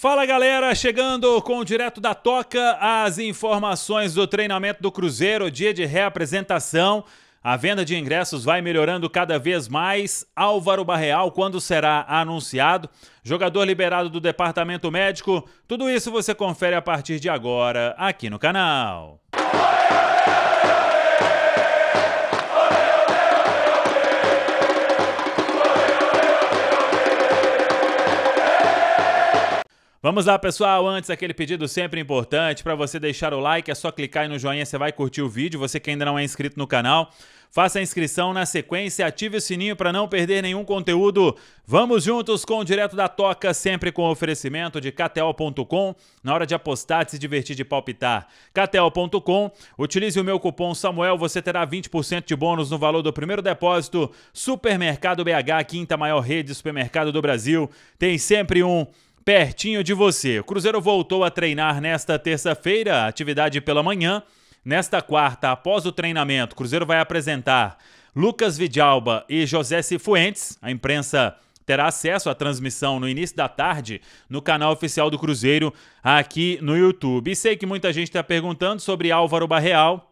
Fala galera, chegando com o direto da Toca, as informações do treinamento do Cruzeiro, dia de reapresentação. A venda de ingressos vai melhorando cada vez mais. Álvaro Barreal, quando será anunciado? Jogador liberado do departamento médico. Tudo isso você confere a partir de agora aqui no canal. Vamos lá, pessoal. Antes, aquele pedido sempre importante para você deixar o like. É só clicar aí no joinha, você vai curtir o vídeo. Você que ainda não é inscrito no canal, faça a inscrição na sequência, ative o sininho para não perder nenhum conteúdo. Vamos juntos com o Direto da Toca, sempre com oferecimento de KTO.com. Na hora de apostar, de se divertir, de palpitar. KTO.com. Utilize o meu cupom Samuel, você terá 20% de bônus no valor do primeiro depósito. Supermercado BH, quinta maior rede de supermercado do Brasil. Tem sempre um pertinho de você. O Cruzeiro voltou a treinar nesta terça-feira, atividade pela manhã. Nesta quarta, após o treinamento, o Cruzeiro vai apresentar Lucas Vidalba e José Cifuentes. A imprensa terá acesso à transmissão no início da tarde no canal oficial do Cruzeiro aqui no YouTube. E sei que muita gente está perguntando sobre Álvaro Barreal,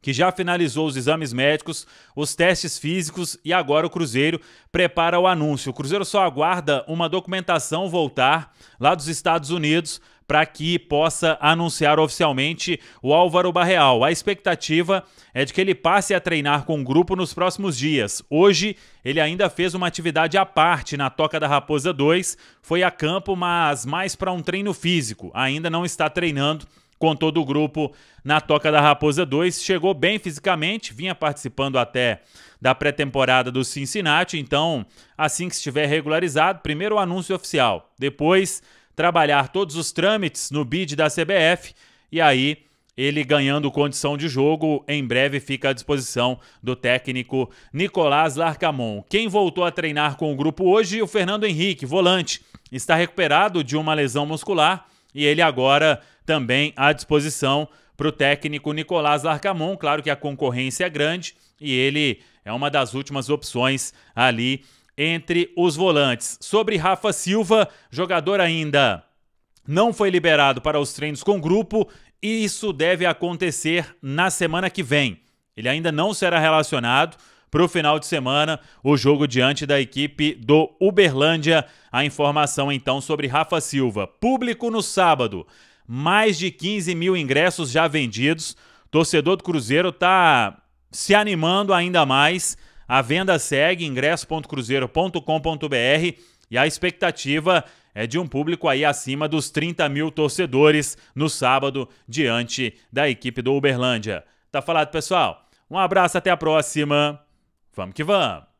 que já finalizou os exames médicos, os testes físicos e agora o Cruzeiro prepara o anúncio. O Cruzeiro só aguarda uma documentação voltar lá dos Estados Unidos para que possa anunciar oficialmente o Álvaro Barreal. A expectativa é de que ele passe a treinar com o grupo nos próximos dias. Hoje, ele ainda fez uma atividade à parte na Toca da Raposa 2, foi a campo, mas mais para um treino físico. Ainda não está treinando com todo o grupo na Toca da Raposa 2. Chegou bem fisicamente, vinha participando até da pré-temporada do Cincinnati, então assim que estiver regularizado, primeiro o anúncio oficial, depois trabalhar todos os trâmites no bid da CBF e aí ele ganhando condição de jogo, em breve fica à disposição do técnico Nicolás Larcamon. Quem voltou a treinar com o grupo hoje, o Fernando Henrique, volante, está recuperado de uma lesão muscular e ele agora também à disposição para o técnico Nicolás Larcamon. Claro que a concorrência é grande e ele é uma das últimas opções ali entre os volantes. Sobre Rafa Silva, jogador ainda não foi liberado para os treinos com grupo e isso deve acontecer na semana que vem. Ele ainda não será relacionado, para o final de semana, o jogo diante da equipe do Uberlândia. A informação então sobre Rafa Silva. Público no sábado, mais de 15 mil ingressos já vendidos. Torcedor do Cruzeiro está se animando ainda mais. A venda segue ingresso.cruzeiro.com.br e a expectativa é de um público aí acima dos 30 mil torcedores no sábado diante da equipe do Uberlândia. Tá falado, pessoal? Um abraço, até a próxima! Vamos que vamos!